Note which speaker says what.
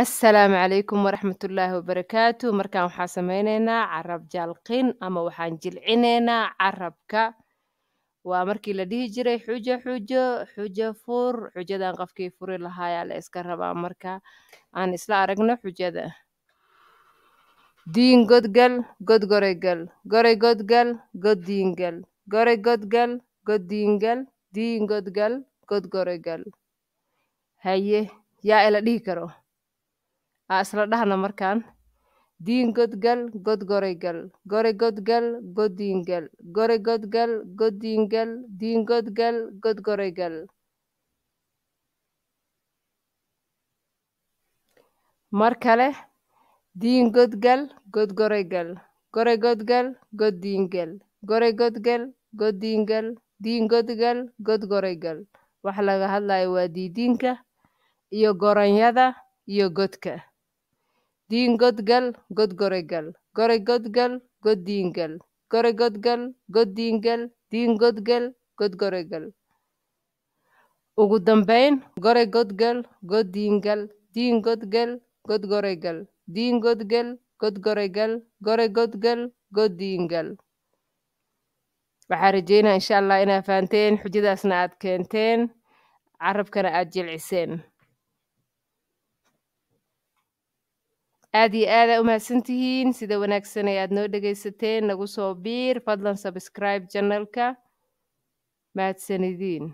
Speaker 1: assalaamu calaykum waraxmat ullaahi wabarakaatu markaan waxaa sameyneynaa carab jaalqin ama waxaan jilcineynaa carabka waa markii la dhihi jiray xujo xujo xujo fur xujadan qofkii furi lahaayaa la iska rabaa marka aan isla aragno xujada diin godgal god goregal gore godgal god diingal gore godgal god diingal diin godgal god goregal haye yaa ila dhihi karo ha isla dhahna markaan diin godgal god goregal gore godgal goddiingal gore godgal goddiingal diin godgal god goregal mar kale diin godgal god goregal gore godgal god diingal gore godgal goddiingal diin godgal god goregal wax laga hadlayo waa diidiinka iyo goranyada iyo godka gal gore diingodgal godgoregal goregodgal goddingal goregodgal goddingal diingodgal godgoregal ugu dambayn goregodgal goddiingal diingodgal godgoregal diingodgal godgoregal goregodgal goddiingal waxaa rajaynaa insha allah inaa fahanteen xujadaasna aad keenteen carabkana aad jilciseen aad iyo aada umahadsantihiin sida wanaagsan ee aad noo dhegaysateen nagu soo biir fadlan subscribe jannalka mahadsanidiin